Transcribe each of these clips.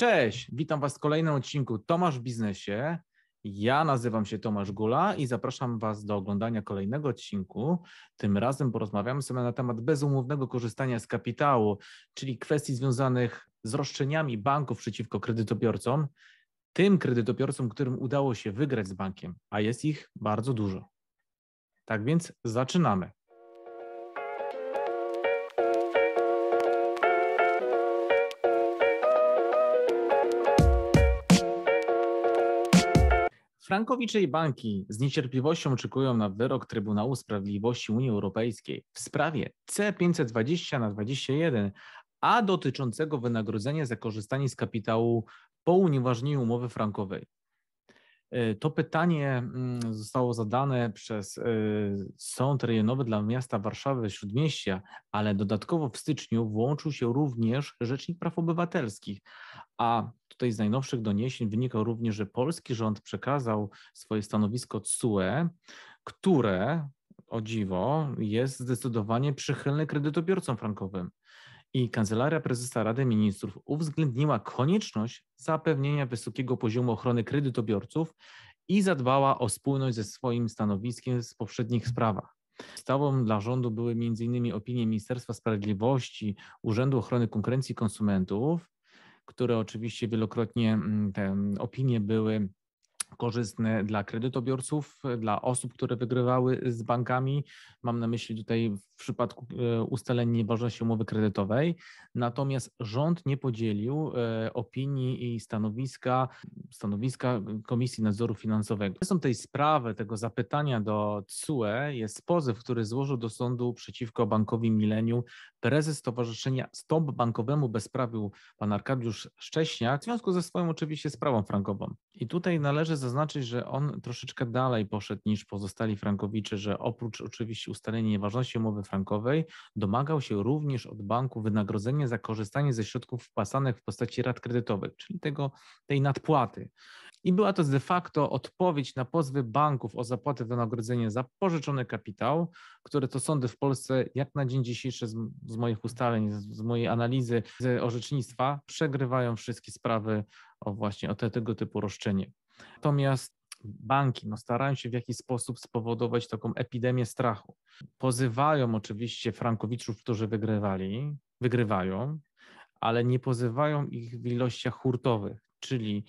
Cześć, witam Was w kolejnym odcinku Tomasz w Biznesie. Ja nazywam się Tomasz Gula i zapraszam Was do oglądania kolejnego odcinku. Tym razem porozmawiamy sobie na temat bezumownego korzystania z kapitału, czyli kwestii związanych z roszczeniami banków przeciwko kredytobiorcom, tym kredytobiorcom, którym udało się wygrać z bankiem, a jest ich bardzo dużo. Tak więc zaczynamy. Frankowicze i banki z niecierpliwością oczekują na wyrok Trybunału Sprawiedliwości Unii Europejskiej w sprawie C520 na 21, a dotyczącego wynagrodzenia za korzystanie z kapitału po unieważnieniu umowy frankowej. E, to pytanie mm, zostało zadane przez e, Sąd Rejonowy dla Miasta Warszawy Śródmieścia, ale dodatkowo w styczniu włączył się również Rzecznik Praw Obywatelskich, a Tutaj z najnowszych doniesień wynika również, że polski rząd przekazał swoje stanowisko CUE, które o dziwo jest zdecydowanie przychylne kredytobiorcom frankowym. I Kancelaria Prezesa Rady Ministrów uwzględniła konieczność zapewnienia wysokiego poziomu ochrony kredytobiorców i zadbała o spójność ze swoim stanowiskiem z poprzednich sprawach. Stałą dla rządu były m.in. opinie Ministerstwa Sprawiedliwości, Urzędu Ochrony Konkurencji Konsumentów, które oczywiście wielokrotnie mm, te opinie były korzystny dla kredytobiorców, dla osób, które wygrywały z bankami. Mam na myśli tutaj w przypadku e, ustalenia nieważności umowy kredytowej. Natomiast rząd nie podzielił e, opinii i stanowiska, stanowiska Komisji Nadzoru Finansowego. Są tej sprawy, tego zapytania do CUE jest pozew, który złożył do sądu przeciwko bankowi Mileniu prezes Stowarzyszenia Stop Bankowemu Bezprawiu, pan Arkadiusz Szcześniak, w związku ze swoją oczywiście sprawą frankową. I tutaj należy zaznaczyć, zaznaczyć, że on troszeczkę dalej poszedł niż pozostali frankowicze, że oprócz oczywiście ustalenia nieważności umowy frankowej, domagał się również od banku wynagrodzenia za korzystanie ze środków wpłacanych w postaci rat kredytowych, czyli tego, tej nadpłaty. I była to de facto odpowiedź na pozwy banków o zapłatę wynagrodzenia za pożyczony kapitał, które to sądy w Polsce, jak na dzień dzisiejszy, z, z moich ustaleń, z, z, mojej analizy, z orzecznictwa, przegrywają wszystkie sprawy o właśnie o te, tego typu roszczenie. Natomiast banki no, starają się w jakiś sposób spowodować taką epidemię strachu. Pozywają oczywiście frankowiczów, którzy wygrywali, wygrywają, ale nie pozywają ich w ilościach hurtowych, czyli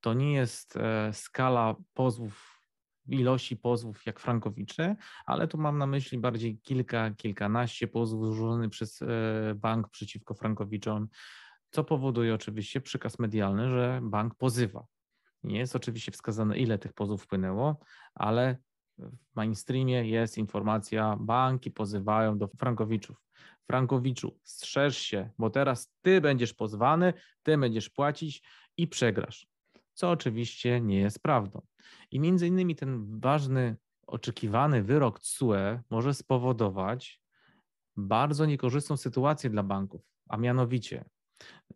to nie jest e, skala pozwów, ilości pozwów jak frankowicze, ale tu mam na myśli bardziej kilka, kilkanaście pozwów złożonych przez e, bank przeciwko frankowiczom, co powoduje oczywiście przykaz medialny, że bank pozywa. Nie jest oczywiście wskazane, ile tych pozów wpłynęło, ale w mainstreamie jest informacja, banki pozywają do frankowiczów. Frankowiczu, strzeż się, bo teraz ty będziesz pozwany, ty będziesz płacić i przegrasz. Co oczywiście nie jest prawdą. I między innymi ten ważny, oczekiwany wyrok CUE może spowodować bardzo niekorzystną sytuację dla banków, a mianowicie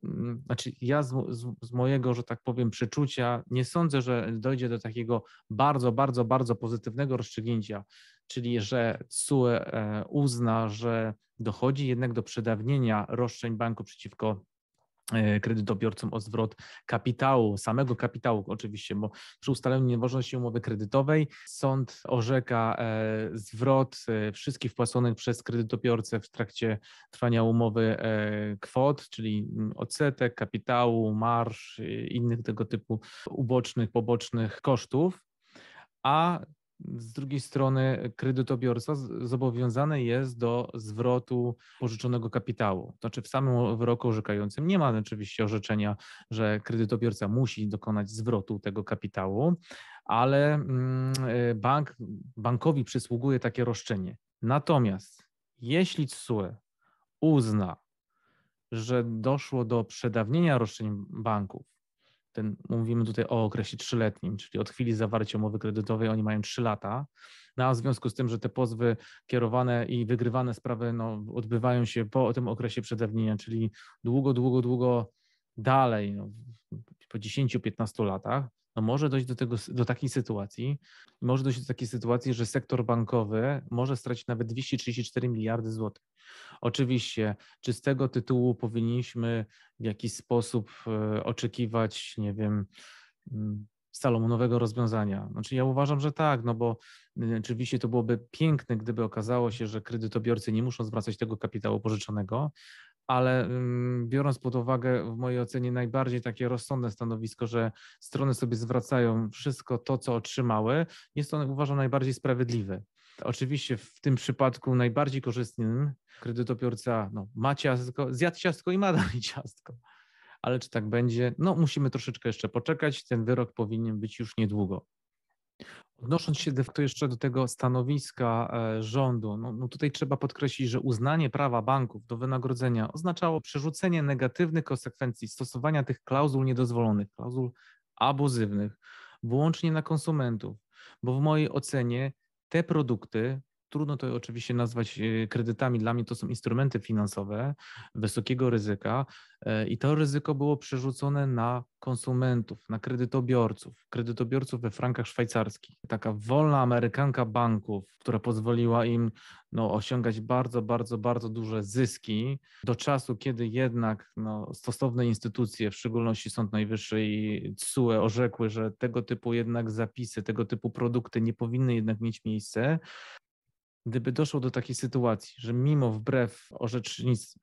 Mm, znaczy, ja z, z, z, mojego, że tak powiem, przeczucia nie sądzę, że dojdzie do takiego bardzo, bardzo, bardzo pozytywnego rozstrzygnięcia, czyli że SUE e, uzna, że dochodzi jednak do przedawnienia roszczeń banku przeciwko E, kredytobiorcom o zwrot kapitału, samego kapitału oczywiście, bo przy ustaleniu nieważności umowy kredytowej sąd orzeka e, zwrot e, wszystkich wpłaconych przez kredytobiorcę w trakcie trwania umowy kwot, czyli mm, odsetek, kapitału, marsz, innych tego typu ubocznych, pobocznych kosztów, a z drugiej strony kredytobiorca zobowiązany jest do zwrotu pożyczonego kapitału. Znaczy w samym wyroku orzekającym nie ma oczywiście orzeczenia, że kredytobiorca musi dokonać zwrotu tego kapitału, ale mm, e, bank, bankowi przysługuje takie roszczenie. Natomiast jeśli CUE uzna, że doszło do przedawnienia roszczeń banków, ten, mówimy tutaj o okresie trzyletnim, czyli od chwili zawarcia umowy kredytowej oni mają trzy lata, no a w związku z tym, że te pozwy kierowane i wygrywane sprawy no, odbywają się po tym okresie przedawnienia, czyli długo, długo, długo dalej, no, po 10-15 latach, no może dojść do, tego, do takiej sytuacji, może dojść do takiej sytuacji, że sektor bankowy może stracić nawet 234 miliardy złotych. Oczywiście, czy z tego tytułu powinniśmy w jakiś sposób e, oczekiwać, nie wiem, mm, salomonowego rozwiązania. Znaczy ja uważam, że tak, no bo y, oczywiście to byłoby piękne, gdyby okazało się, że kredytobiorcy nie muszą zwracać tego kapitału pożyczonego, ale mm, biorąc pod uwagę w mojej ocenie najbardziej takie rozsądne stanowisko, że strony sobie zwracają wszystko to, co otrzymały, jest on uważam najbardziej sprawiedliwe. Oczywiście w tym przypadku najbardziej korzystnym kredytobiorca no, ma ciastko, zjadł ciastko i ma dalej ciastko. Ale czy tak będzie? No musimy troszeczkę jeszcze poczekać, ten wyrok powinien być już niedługo. Odnosząc się de facto jeszcze do tego stanowiska e, rządu, no, no, tutaj trzeba podkreślić, że uznanie prawa banków do wynagrodzenia oznaczało przerzucenie negatywnych konsekwencji stosowania tych klauzul niedozwolonych, klauzul abuzywnych, wyłącznie na konsumentów, bo w mojej ocenie te produkty Trudno to oczywiście nazwać e, kredytami. Dla mnie to są instrumenty finansowe wysokiego ryzyka e, i to ryzyko było przerzucone na konsumentów, na kredytobiorców, kredytobiorców we frankach szwajcarskich. Taka wolna amerykanka banków, która pozwoliła im no, osiągać bardzo, bardzo, bardzo duże zyski do czasu, kiedy jednak no, stosowne instytucje, w szczególności Sąd Najwyższy i TSUE orzekły, że tego typu jednak zapisy, tego typu produkty nie powinny jednak mieć miejsce gdyby doszło do takiej sytuacji, że mimo wbrew orzecznictwu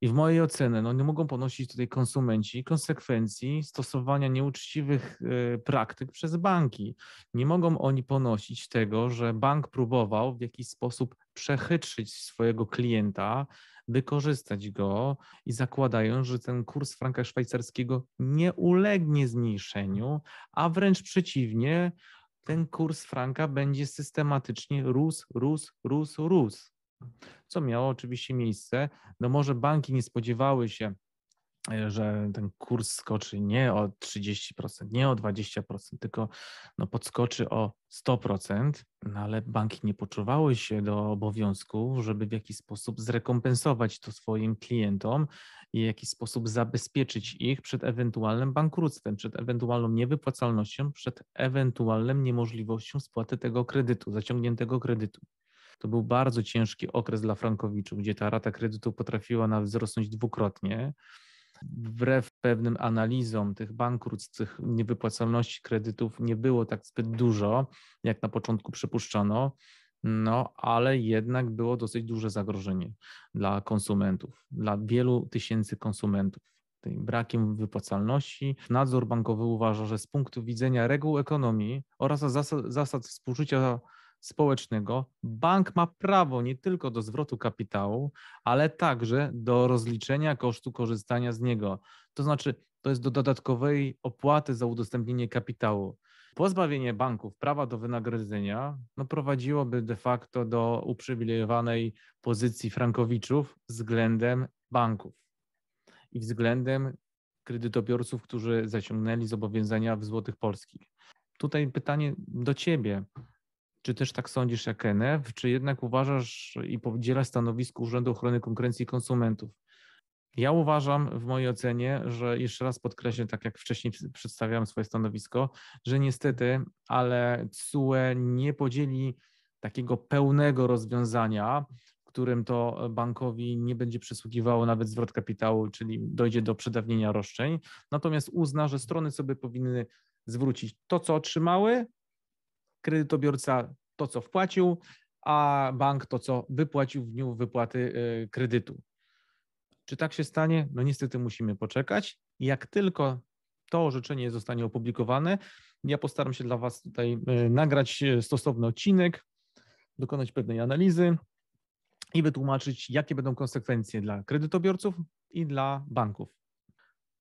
i w mojej ocenie no, nie mogą ponosić tutaj konsumenci konsekwencji stosowania nieuczciwych y, praktyk przez banki. Nie mogą oni ponosić tego, że bank próbował w jakiś sposób przechytrzyć swojego klienta, wykorzystać go i zakładając, że ten kurs franka szwajcarskiego nie ulegnie zmniejszeniu, a wręcz przeciwnie, ten kurs franka będzie systematycznie rósł, rósł, rósł, rósł. Co miało oczywiście miejsce. No może banki nie spodziewały się E, że ten kurs skoczy nie o 30%, nie o 20%, tylko no podskoczy o 100%, no ale banki nie poczuwały się do obowiązku, żeby w jakiś sposób zrekompensować to swoim klientom i w jakiś sposób zabezpieczyć ich przed ewentualnym bankructwem, przed ewentualną niewypłacalnością, przed ewentualną niemożliwością spłaty tego kredytu, zaciągniętego kredytu. To był bardzo ciężki okres dla Frankowiczu, gdzie ta rata kredytu potrafiła nawet wzrosnąć dwukrotnie wbrew pewnym analizom tych bankructw, tych niewypłacalności kredytów nie było tak zbyt dużo, jak na początku przypuszczano. No, ale jednak było dosyć duże zagrożenie dla konsumentów, dla wielu tysięcy konsumentów. Tym brakiem wypłacalności. Nadzór bankowy uważa, że z punktu widzenia reguł ekonomii oraz zasad, zasad współżycia społecznego, bank ma prawo nie tylko do zwrotu kapitału, ale także do rozliczenia kosztu korzystania z niego. To znaczy, to jest do dodatkowej opłaty za udostępnienie kapitału. Pozbawienie banków prawa do wynagrodzenia no, prowadziłoby de facto do uprzywilejowanej pozycji frankowiczów względem banków i względem kredytobiorców, którzy zaciągnęli zobowiązania w złotych polskich. Tutaj pytanie do Ciebie. Czy też tak sądzisz jak NF, czy jednak uważasz i podzielasz stanowisko Urzędu Ochrony Konkurencji i Konsumentów? Ja uważam, w mojej ocenie, że jeszcze raz podkreślę, tak jak wcześniej przedstawiałem swoje stanowisko, że niestety, ale CUE nie podzieli takiego pełnego rozwiązania, którym to bankowi nie będzie przysługiwało nawet zwrot kapitału, czyli dojdzie do przedawnienia roszczeń. Natomiast uzna, że strony sobie powinny zwrócić to, co otrzymały kredytobiorca to, co wpłacił, a bank to, co wypłacił w dniu wypłaty y, kredytu. Czy tak się stanie? No niestety musimy poczekać. Jak tylko to orzeczenie zostanie opublikowane, ja postaram się dla Was tutaj y, nagrać y, stosowny odcinek, dokonać pewnej analizy i wytłumaczyć, jakie będą konsekwencje dla kredytobiorców i dla banków.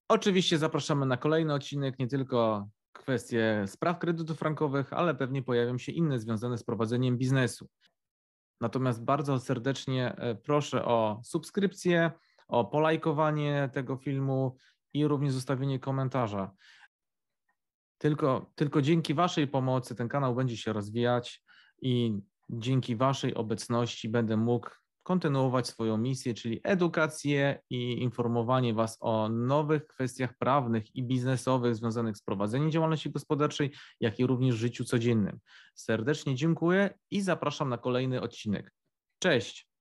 Oczywiście zapraszamy na kolejny odcinek, nie tylko kwestie spraw kredytów frankowych, ale pewnie pojawią się inne związane z prowadzeniem biznesu. Natomiast bardzo serdecznie e, proszę o subskrypcję, o polajkowanie tego filmu i również zostawienie komentarza. Tylko, tylko dzięki Waszej pomocy ten kanał będzie się rozwijać i dzięki Waszej obecności będę mógł kontynuować swoją misję, czyli edukację i informowanie Was o nowych kwestiach prawnych i biznesowych związanych z prowadzeniem działalności gospodarczej, jak i również życiu codziennym. Serdecznie dziękuję i zapraszam na kolejny odcinek. Cześć!